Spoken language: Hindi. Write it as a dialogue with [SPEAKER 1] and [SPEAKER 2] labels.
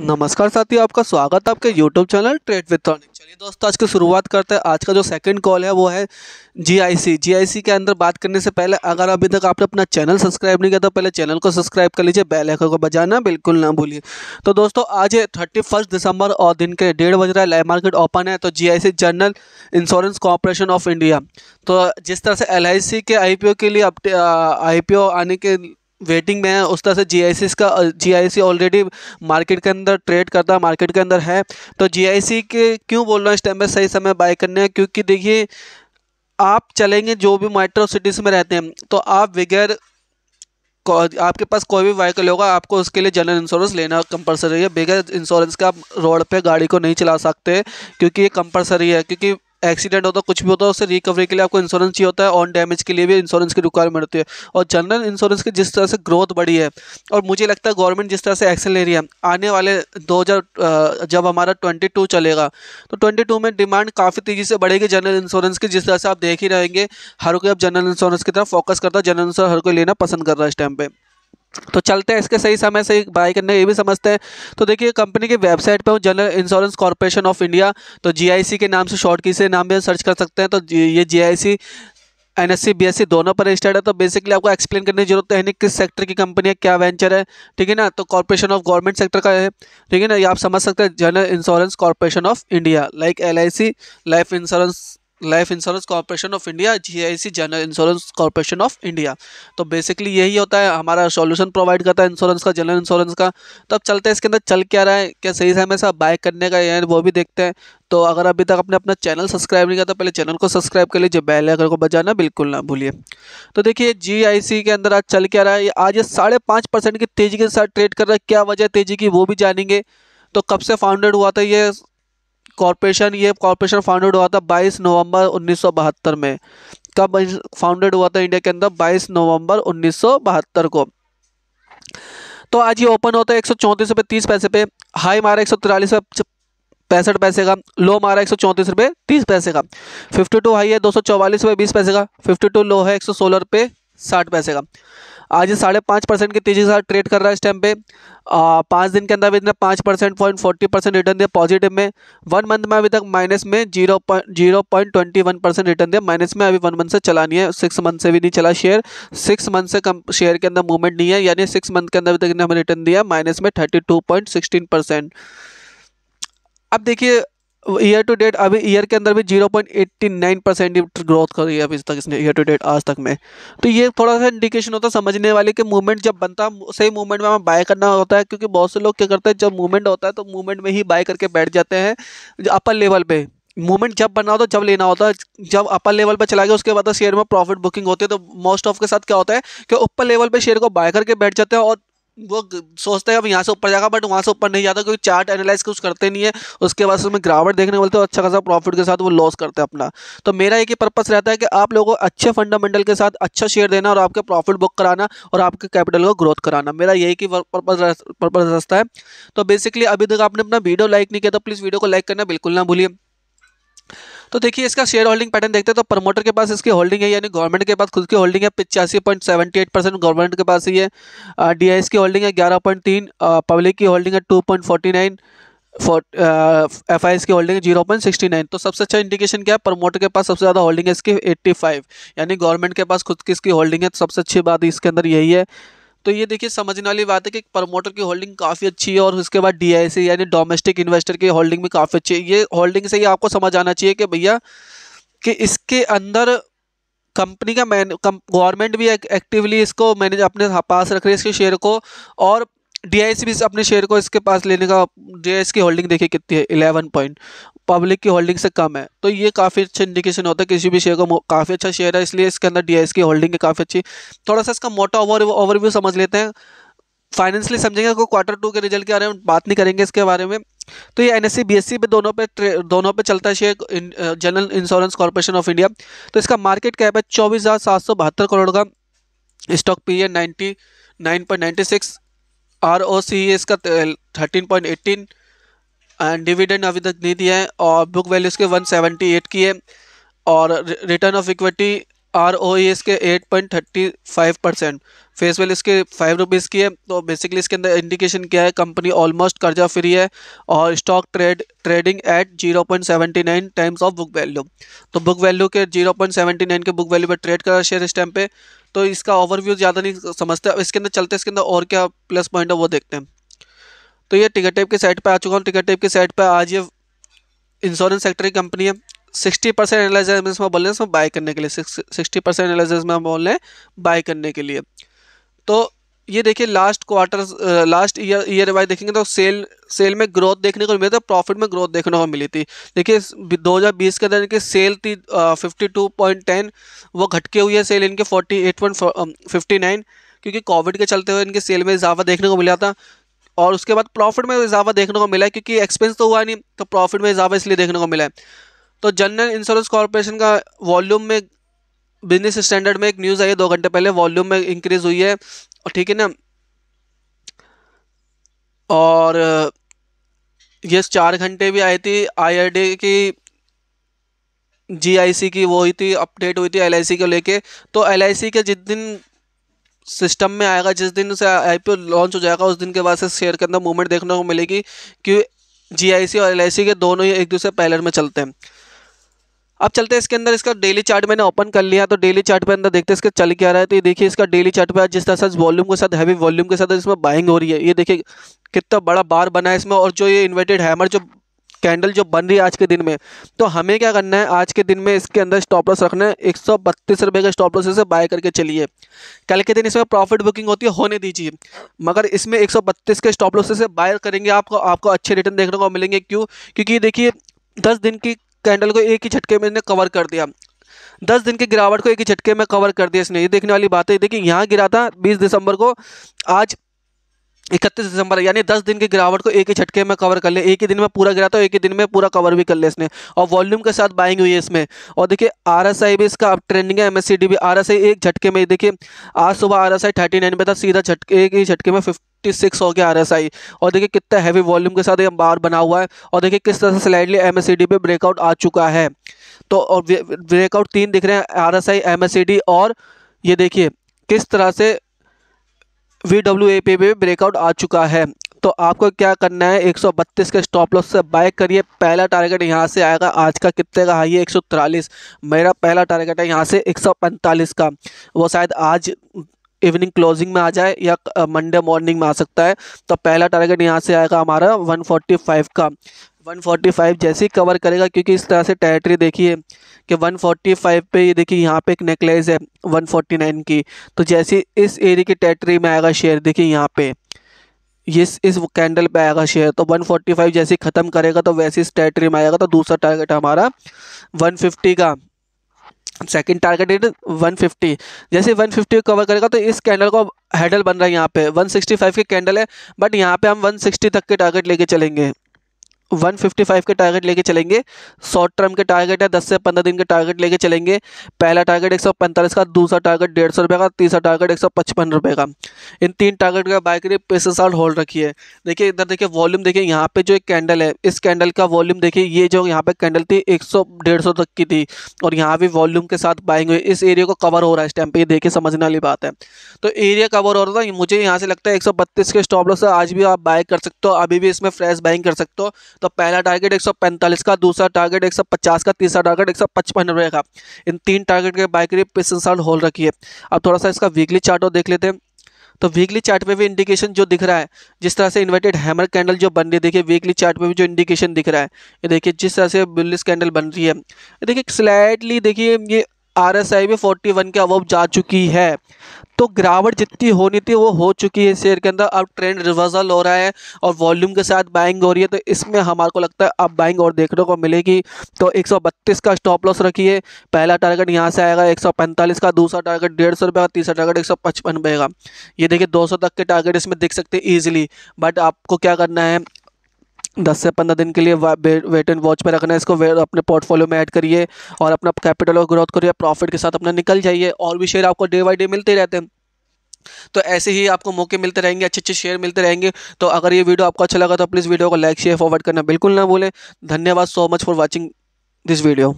[SPEAKER 1] नमस्कार साथियों आपका स्वागत है आपके YouTube channel trade with tronic चलिए दोस्तों आज की शुरुआत करते हैं आज का जो सेकंड कॉल है वो है आई सी के अंदर बात करने से पहले अगर अभी तक आपने अपना चैनल सब्सक्राइब नहीं किया तो पहले चैनल को सब्सक्राइब कर लीजिए बेल आइकन को बजाना बिल्कुल ना भूलिए तो दोस्तों आज थर्टी फर्स्ट दिसंबर और दिन के डेढ़ बज रहा है लाइव मार्केट ओपन है तो G general insurance corporation of India तो जिस तरह से एल के आई के लिए आई आने के वेटिंग में है उस तरह से जी का जी ऑलरेडी मार्केट के अंदर ट्रेड करता है मार्केट के अंदर है तो जी के क्यों बोल रहा हूँ इस टाइम पर सही समय बाय करने क्योंकि देखिए आप चलेंगे जो भी मेट्रो सिटीज़ में रहते हैं तो आप बगैर आपके पास कोई भी व्हीकल होगा आपको उसके लिए जनरल इंश्योरेंस लेना कंपलसरी है बगैर इंश्योरेंस का आप रोड पे गाड़ी को नहीं चला सकते क्योंकि ये कंपलसरी है क्योंकि एक्सीडेंट होता तो है कुछ भी होता तो है उससे रिकवरी के लिए आपको इंश्योरेंस चाहिए होता है ऑन डैमेज के लिए भी इंश्योरेंस की रिक्वायरमेंट होती है और जनरल इंश्योरेंस की जिस तरह से ग्रोथ बढ़ी है और मुझे लगता है गवर्नमेंट जिस तरह से एक्शन ले रही है आने वाले दो हज़ार जब हमारा ट्वेंटी टू चलेगा तो ट्वेंटी टू में डिमांड काफ़ी तेज़ी से बढ़ेगी जनरल इंश्योरेंस की जिस तरह से आप देख ही रहेंगे हर कोई अब जनरल इंश्योरेंस की तरफ फोकस करता है जनरल इंश्योरेंस हर कोई लेना पसंद कर रहा है इस टाइम पर तो चलते हैं इसके सही समय से बाय करने ये भी समझते हैं तो देखिए कंपनी की वेबसाइट पे हूँ general insurance corporation of India तो जीआईसी के नाम से शॉर्ट की से नाम भी सर्च कर सकते हैं तो ये जीआईसी एन एस सी दोनों पर रजिस्टर्ड है तो बेसिकली आपको एक्सप्लेन करने की जरूरत है नहीं किस सेक्टर की कंपनी है क्या वेंचर है ठीक है ना तो कॉर्पोरेशन ऑफ गवर्नमेंट सेक्टर का है ठीक है ना ये आप समझ सकते हैं general insurance corporation of India like L life insurance life insurance corporation of India G I C general insurance corporation of India तो बेसिकली यही होता है हमारा सॉल्यूशन प्रोवाइड करता है इंश्योरेंस का जनरल इंश्योरेंस का तो अब चलते हैं इसके अंदर चल क्या रहा है क्या सही समय से बाय करने का या वो भी देखते हैं तो अगर अभी तक अपने अपना चैनल सब्सक्राइब नहीं किया तो पहले चैनल को सब्सक्राइब कर लीजिए बैल अगर को बजाना बिल्कुल ना भूलिए तो देखिए जी के अंदर आज चल क्या रहा है आज ये साढ़े पाँच परसेंट की तेज़ी के साथ ट्रेड कर रहा है क्या वजह तेज़ी की वो भी जानेंगे तो कब से फाउंडेड हुआ था ये कॉरपोरेशन ये कॉरपोरेशन फाउंडेड हुआ था 22 नवंबर 1972 में कब फाउंडेड हुआ था इंडिया के अंदर 22 नवंबर 1972 को तो आज ये ओपन होता है एक सौ चौंतीस रुपये तीस पैसे पे हाई मारा एक सौ तिरालीस पैंसठ पैसे का लो मारा एक सौ चौंतीस रुपये तीस पैसे का फिफ्टी टू हाई है दो सौ चौवालीस रुपये बीस पैसे का फिफ्टी टू लो है एक सौ सोलह रुपये साठ पैसे का आज ये साढ़े पाँच परसेंट की तेजी के साथ ट्रेड कर रहा है इस टाइम पे पाँच दिन के अंदर भी इतने पाँच percent point forty percent return दिया पॉजिटिव में वन मंथ में अभी तक माइनस में zero point zero point twenty one percent return दिया माइनस में अभी वन मंथ से चला नहीं है सिक्स मंथ से भी नहीं चला शेयर सिक्स मंथ से कम शेयर के अंदर मूवमेंट नहीं है यानी सिक्स मंथ के अंदर अभी तक इन्हें हमें रिटर्न दिया माइनस में thirty two point sixteen percent अब देखिए ईयर टू डेट अभी ईयर के अंदर भी zero point eighty nine percent growth कर रही है अभी तक इसने ईयर टू डेट आज तक में तो ये थोड़ा सा इंडिकेशन होता है समझने वाले कि मूवमेंट जब बनता है सही मूवमेंट में हमें बाय करना होता है क्योंकि बहुत से लोग क्या करते हैं जब मूवमेंट होता है तो मूवमेंट में ही बाय करके बैठ जाते हैं अपर लेवल पर मूवमेंट जब बनना होता है जब लेना होता है जब अपर लेवल पर चला गया उसके बाद शेयर तो में प्रॉफिट बुकिंग होती है तो मोस्ट ऑफ के साथ क्या होता है कि ऊपर लेवल पर शेयर को बाय करके बैठ जाते हैं और वो सोचते हैं अब यहाँ से ऊपर जाएगा बट वहाँ से ऊपर नहीं जाता क्योंकि चार्ट एनालाइज कुछ करते नहीं है उसके बाद उसमें गिरावट देखने बोलते हैं अच्छा खासा प्रॉफिट के साथ वो लॉस करते हैं अपना तो मेरा एक ही पर्पस रहता है कि आप लोगों को अच्छे फंडामेंटल के साथ अच्छा शेयर देना और आपके प्रॉफिट बुक कराना और आपके कैपिटल को ग्रोथ कराना मेरा यही की पर्पज पर्पज रहता है तो बेसिकली अभी तक आपने अपना वीडियो लाइक नहीं किया तो प्लीज़ वीडियो को लाइक करना बिल्कुल ना भूलिए तो देखिए इसका शेयर होल्डिंग पैटर्न देखते हैं तो प्रमोटर के पास इसकी होल्डिंग है यानी गवर्नमेंट के पास खुद की होल्डिंग है पिचासी point seventy eight percent government के पास ही है डी आई एस की होल्डिंग है ग्यारह पॉइंट तीन पब्लिक की होल्डिंग है two point forty nine F I S की होल्डिंग है जीरो पॉइंट सिक्सटी नाइन तो सबसे अच्छा इंडिकेशन क्या है प्रमोटर के पास सबसे ज़्यादा होल्डिंग है इसकी एट्टी फाइव यानी गवर्नमेंट के पास खुद की इसकी होल्डिंग है तो सबसे अच्छी बात इसके अंदर यही है तो ये देखिए समझने वाली बात है कि प्रमोटर की होल्डिंग काफ़ी अच्छी है और उसके बाद डी यानी डोमेस्टिक इन्वेस्टर की होल्डिंग भी काफ़ी अच्छी है ये होल्डिंग से ही आपको समझ आना चाहिए कि भैया कि इसके अंदर कंपनी का मैन गवर्नमेंट भी एक, एक्टिवली इसको मैनेज अपने पास रख रही है इसके शेयर को और डी भी अपने शेयर को इसके पास लेने का डी की होल्डिंग देखिए कितनी है इलेवन पॉइंट पब्लिक की होल्डिंग से कम है तो ये काफ़ी अच्छा इंडिकेशन होता है किसी भी शेयर का काफ़ी अच्छा शेयर है इसलिए इसके अंदर डी की होल्डिंग है काफ़ी अच्छी थोड़ा सा इसका मोटा ओवर ओवरव्यू समझ लेते हैं फाइनेंशियली समझेंगे को क्वार्टर टू के रिजल्ट के बारे में बात नहीं करेंगे इसके बारे में तो ये एन एस सी पे दोनों पे दोनों पे चलता है share general insurance corporation of India तो इसका मार्केट कैप है चौबीस हज़ार सात सौ बहत्तर करोड़ का स्टॉक पी e है ninety nine point ninety six R O C इसका थर्टीन पॉइंट एटीन डिविडेंड अभी तक नहीं दिया है और बुक वैल्यू इसके 178 की है और return of equity R O E इसके 8.35 परसेंट फेस वैल्यू इसके फाइव रुपीज़ की है तो बेसिकली इसके अंदर इंडिकेशन क्या है कंपनी ऑलमोस्ट कर्जा फ्री है और stock trade trading at 0.79 times of book value तो बुक वैल्यू के 0.79 के बुक वैल्यू पर ट्रेड करा शेयर इस टाइम पे तो इसका ओवरव्यू ज़्यादा नहीं समझते इसके अंदर चलते इसके अंदर और क्या प्लस पॉइंट है वो देखते हैं तो ये टिकट टेप की साइट पर आ चुका हूँ टिकट टेप की साइट पर आज ये इंश्योरेंस सेक्टर की कंपनी है सिक्सटी परसेंट एनालाइजर में इसमें बोल रहे हैं इसमें बाय करने के लिए सिक्सटी परसेंट एनालाइजर में हम बोल रहे हैं बाय करने के लिए तो ये देखिए last quarter last year year wise देखेंगे तो सेल सेल में ग्रोथ देखने को मिली था प्रॉफिट में ग्रोथ देखने को मिली थी देखिए 2020 के अंदर इनकी सेल थी फिफ्टी टू पॉइंट टेन वो घटके हुई है सेल इनके forty eight point fifty nine क्योंकि कोविड के चलते हुए इनके सेल में इजाफा देखने को मिला था और उसके बाद प्रॉफिट में इजाफा देखने को मिला है क्योंकि एक्सपेंस तो हुआ नहीं तो प्रॉफिट में इजाफा इसलिए देखने को मिला है तो जनरल इंश्योरेंस कॉरपोरेशन का वॉल्यूम में बिजनेस स्टैंडर्ड में एक न्यूज़ आई है दो घंटे पहले वॉल्यूम में इंक्रीज हुई है और ठीक है ना और ये चार घंटे भी आई थी आईआरडी की जीआईसी की वो हुई थी अपडेट हुई थी एलआईसी को लेके तो एलआईसी के जिस दिन सिस्टम में आएगा जिस दिन से आईपीओ लॉन्च हो जाएगा उस दिन के बाद से शेयर के अंदर मूवमेंट देखने को मिलेगी कि जीआईसी और एलआईसी के दोनों ही एक दूसरे पैलर में चलते हैं अब चलते हैं इसके अंदर इसका डेली चार्ट मैंने ओपन कर लिया तो डेली चार्ट पे अंदर देखते हैं इसका चल क्या रहा है तो ये देखिए इसका डेली चार्ट पे जिस तरह से वॉल्यूम के साथ हैवी वॉल्यूम के साथ इसमें बाइंग हो रही है ये देखिए कितना बड़ा बार बना है इसमें और जो ये इन्वर्टेड हैमर जो कैंडल जो बन रही है आज के दिन में तो हमें क्या करना है आज के दिन में इसके अंदर स्टॉप लॉस रखना है एक सौ बत्तीस रुपये का स्टॉप लॉस इसे बाय करके चलिए कल के दिन इसमें प्रॉफिट बुकिंग होती है होने दीजिए मगर इसमें एक सौ बत्तीस के स्टॉप लॉस से बाय करेंगे आपको आपको अच्छे रिटर्न देखने को मिलेंगे क्यों क्योंकि देखिए दस दिन की कैंडल को एक ही झटके में इसने कवर कर दिया दस दिन की गिरावट को एक ही झटके में कवर कर दिया इसने ये देखने वाली बात है देखिए यहाँ गिरा था बीस दिसंबर को आज इकतीस दिसंबर यानी दस दिन की गिरावट को एक ही झटके में कवर कर ले एक ही दिन में पूरा गिरा तो एक ही दिन में पूरा कवर भी कर ले इसने और वॉल्यूम के साथ बाइंग हुई है इसमें और देखिए आरएसआई भी इसका अब ट्रेंडिंग है एमएससीडी भी आरएसआई एक झटके में देखिए आज सुबह आरएसआई 39 पे था सीधा झटके एक ही झटके में सिक्स हो गया आर एस आई और देखिए कितना हैवी वॉल्यूम के साथ ये बार बना हुआ है और देखिए किस तरह से स्लाइडली डी पे ब्रेकआउट आ चुका है तो और ब्रेकआउट तीन दिख रहे हैं सी डी और ये देखिए किस तरह से वी डब्ल्यू ए पे भी ब्रेकआउट आ चुका है तो आपको क्या करना है 132 के स्टॉप लॉस से बाय करिए पहला टारगेट यहाँ से आएगा आज का कितने का हाई है तिरालीस मेरा पहला टारगेट है यहाँ से 145 का वो शायद आज इवनिंग क्लोजिंग में आ जाए या मंडे मॉर्निंग में आ सकता है तो पहला टारगेट यहाँ से आएगा हमारा 145 का 145 जैसे ही कवर करेगा क्योंकि इस तरह से टेरिटरी देखिए कि 145 पे ये देखिए यहाँ पे एक नेकलेस है 149 की तो जैसे इस एरिया की टेरिटरी में आएगा शेयर देखिए यहाँ पे ये इस, इस कैंडल पे आएगा शेयर तो 145 जैसे ही ख़त्म करेगा तो वैसे इस टेरिटरी में आएगा तो दूसरा टारगेट हमारा वन का सेकेंड टारगेट इट फ़िफ्टी जैसे को कवर करेगा तो इस कैंडल को हैडल बन रहा है यहाँ पे 165 के कैंडल है बट यहाँ पे हम 160 तक के टारगेट लेके चलेंगे 155 के टारगेट लेके चलेंगे शॉर्ट टर्म के टारगेट है 10 से 15 दिन के टारगेट लेके चलेंगे पहला टारगेट 145 का दूसरा टारगेट डेढ़ सौ रुपये का तीसरा टारगेट एक सौ पचपन रुपये का इन तीन टारगेट का बाय करिए पैसे साल होल्ड रखी है देखिए इधर देखिए वॉल्यूम देखिए यहाँ पे जो एक कैंडल है इस कैंडल का वॉल्यूम देखिए ये जो यहाँ पे कैंडल थी एक सौ तक की थी और यहाँ भी वॉल्यूम के साथ बाइंग हुई इस एरिया को कवर हो रहा है इस टाइम पर ये देखिए समझने वाली बात है तो एरिया कवर हो रहा था मुझे यहाँ से लगता है एक के स्टॉप लॉस आज भी आप बाय कर सकते हो अभी भी इसमें फ्रेश बाइंग कर सकते हो तो पहला टारगेट 145 का दूसरा टारगेट 150 का तीसरा टारगेट एक रुपये का इन तीन टारगेट के बाइक रिप पिछले साल होल्ड रखी है अब थोड़ा सा इसका वीकली चार्ट और देख लेते हैं तो वीकली चार्ट पे भी इंडिकेशन जो दिख रहा है जिस तरह से इन्वर्टेड हैमर कैंडल जो बन रही है देखिए वीकली चार्ट पे भी जो इंडिकेशन दिख रहा है ये देखिए जिस तरह से बुलिस कैंडल बन रही है देखिए स्लाइटली देखिए ये आर एस आई भी फोर्टी वन के अवॉब जा चुकी है तो गिरावट जितनी होनी थी वो हो चुकी है शेयर के अंदर अब ट्रेंड रिवर्सल हो रहा है और वॉल्यूम के साथ बाइंग हो रही है तो इसमें हमारे को लगता है अब बाइंग और देखने को मिलेगी तो 132 का स्टॉप लॉस रखिए पहला टारगेट यहाँ से आएगा 145 का दूसरा टारगेट डेढ़ सौ रुपये का तीसरा टारगेट एक सौ पचपन रुपये का ये देखिए दो तक के टारगेट इसमें दिख सकते हैं ईजिली बट आपको क्या करना है दस से पंद्रह दिन के लिए वेट एंड वॉच पे रखना है इसको अपने पोर्टफोलियो में ऐड करिए और अपना कैपिटल और ग्रोथ करिए प्रॉफिट के साथ अपना निकल जाइए और भी शेयर आपको डे बाई डे मिलते रहते हैं तो ऐसे ही आपको मौके मिलते रहेंगे अच्छे अच्छे शेयर मिलते रहेंगे तो अगर ये वीडियो आपको अच्छा लगा तो प्लीज़ वीडियो को लाइक शेयर फॉरवर्ड करना बिल्कुल ना भूलें धन्यवाद so much for watching this video